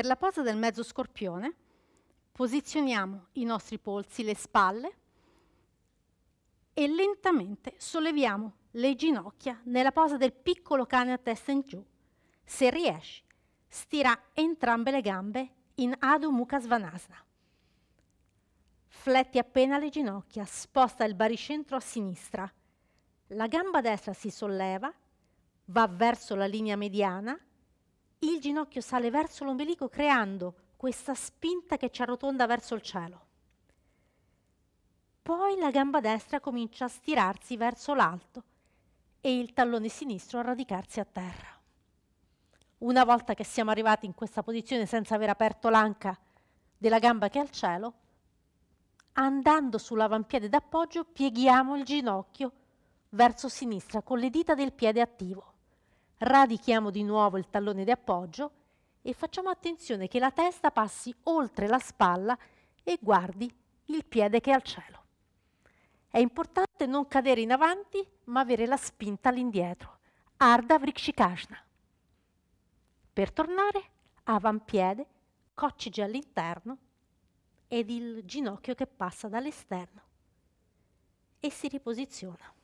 Per la posa del mezzo scorpione posizioniamo i nostri polsi, le spalle e lentamente solleviamo le ginocchia nella posa del piccolo cane a testa in giù. Se riesci, stira entrambe le gambe in Adho Mukha Svanasana. Fletti appena le ginocchia, sposta il baricentro a sinistra. La gamba destra si solleva, va verso la linea mediana il ginocchio sale verso l'ombelico creando questa spinta che ci arrotonda verso il cielo. Poi la gamba destra comincia a stirarsi verso l'alto e il tallone sinistro a radicarsi a terra. Una volta che siamo arrivati in questa posizione senza aver aperto l'anca della gamba che è al cielo, andando sull'avampiede d'appoggio pieghiamo il ginocchio verso sinistra con le dita del piede attivo radichiamo di nuovo il tallone di appoggio e facciamo attenzione che la testa passi oltre la spalla e guardi il piede che è al cielo. È importante non cadere in avanti, ma avere la spinta all'indietro. Arda Vrikshikashna. Per tornare, avampiede, coccige all'interno ed il ginocchio che passa dall'esterno e si riposiziona.